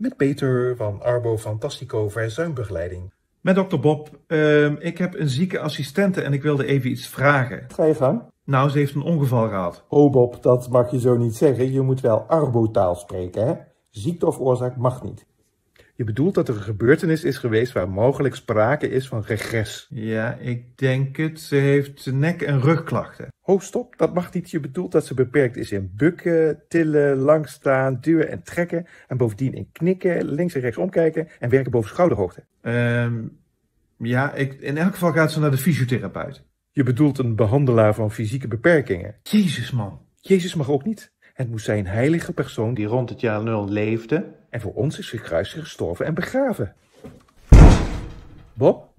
met Peter van Arbo Fantastico Verzuimbegeleiding. Met dokter Bob, ehm, ik heb een zieke assistente en ik wilde even iets vragen. Ga je gang. Nou, ze heeft een ongeval gehad. Oh Bob, dat mag je zo niet zeggen. Je moet wel arbotaal spreken, hè? Ziekte of oorzaak mag niet. Je bedoelt dat er een gebeurtenis is geweest waar mogelijk sprake is van regress. Ja, ik denk het. Ze heeft nek- en rugklachten. Ho, stop, dat mag niet. Je bedoelt dat ze beperkt is in bukken, tillen, langstaan, duwen en trekken. En bovendien in knikken, links en rechts omkijken en werken boven schouderhoogte. Ehm, ja, ik, in elk geval gaat ze naar de fysiotherapeut. Je bedoelt een behandelaar van fysieke beperkingen. Jezus, man. Jezus mag ook niet. Het moest zijn heilige persoon die rond het jaar nul leefde. En voor ons is kruisig gestorven en begraven. Bob?